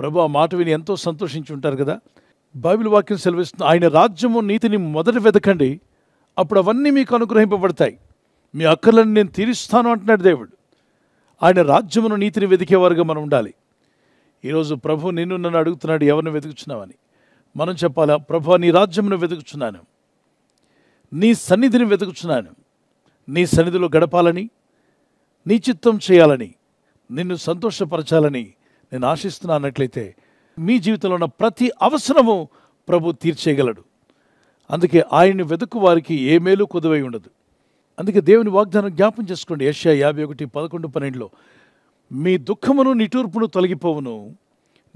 ప్రభు ఆ మాట విని ఎంతో సంతోషించి ఉంటారు కదా బైబిల్ వాక్యం సెలవిస్తుంది ఆయన రాజ్యము నీతిని మొదట వెతకండి అప్పుడు అవన్నీ మీకు అనుగ్రహింపబడతాయి మీ అక్కర్లను నేను తీరుస్తాను అంటున్నాడు దేవుడు ఆయన రాజ్యమును నీతిని వెతికేవారుగా మనం ఉండాలి ఈరోజు ప్రభు నిన్ను నన్ను అడుగుతున్నాడు ఎవరిని వెతుకుచున్నావని మనం చెప్పాలా ప్రభు నీ రాజ్యమును వెతుకుచున్నాను నీ సన్నిధిని వెతుకుచున్నాను నీ సన్నిధిలో గడపాలని నీ చిత్తం చేయాలని నిన్ను సంతోషపరచాలని నేను ఆశిస్తున్నానట్లయితే మీ జీవితంలో ఉన్న ప్రతి అవసరము ప్రభు తీర్చేయగలడు అందుకే ఆయన్ని వెతుకు వారికి ఏ మేలు కుదవై ఉండదు అందుకే దేవుని వాగ్దానం జ్ఞాపం చేసుకోండి ఏషియా యాభై ఒకటి పదకొండు పన్నెండులో మీ దుఃఖమును నిటూర్పును తొలగిపోవును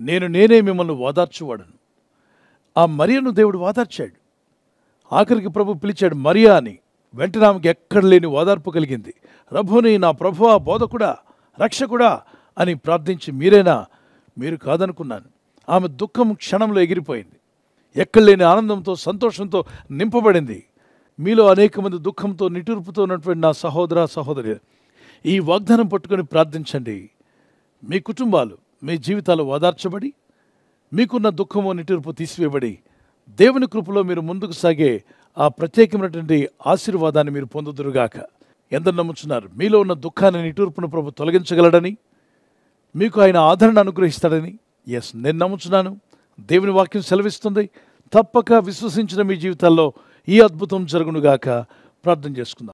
నేను నేనే మిమ్మల్ని ఓదార్చువాడను ఆ మరియను దేవుడు ఓదార్చాడు ఆఖరికి ప్రభు పిలిచాడు మరియా అని వెంటనే ఆమెకి ఎక్కడ లేని ఓదార్పు కలిగింది ప్రభుని నా ప్రభు ఆ బోధకుడా రక్షకుడా అని ప్రార్థించి మీరేనా మీరు కాదనుకున్నాను ఆమె దుఃఖం క్షణంలో ఎగిరిపోయింది ఎక్కడలేని ఆనందంతో సంతోషంతో నింపబడింది మీలో అనేక మంది దుఃఖంతో నిటూర్పుతో ఉన్నటువంటి నా సహోదర సహోదరి ఈ వాగ్దానం పట్టుకొని ప్రార్థించండి మీ కుటుంబాలు మీ జీవితాలు ఓదార్చబడి మీకున్న దుఃఖము నిటూర్పు తీసివేయబడి దేవుని కృపలో మీరు ముందుకు సాగే ఆ ప్రత్యేకమైనటువంటి ఆశీర్వాదాన్ని మీరు పొందుదురుగాక ఎందరు నమ్ముచున్నారు మీలో ఉన్న దుఃఖాన్ని నిటూర్పును ప్రభు తొలగించగలడని మీకు ఆయన ఆదరణ అనుగ్రహిస్తాడని ఎస్ నేను నమ్ముచున్నాను దేవుని వాక్యం సెలవిస్తుంది తప్పక విశ్వసించిన మీ జీవితాల్లో ఈ అద్భుతం జరుగునుగాక ప్రార్థన చేసుకుందాం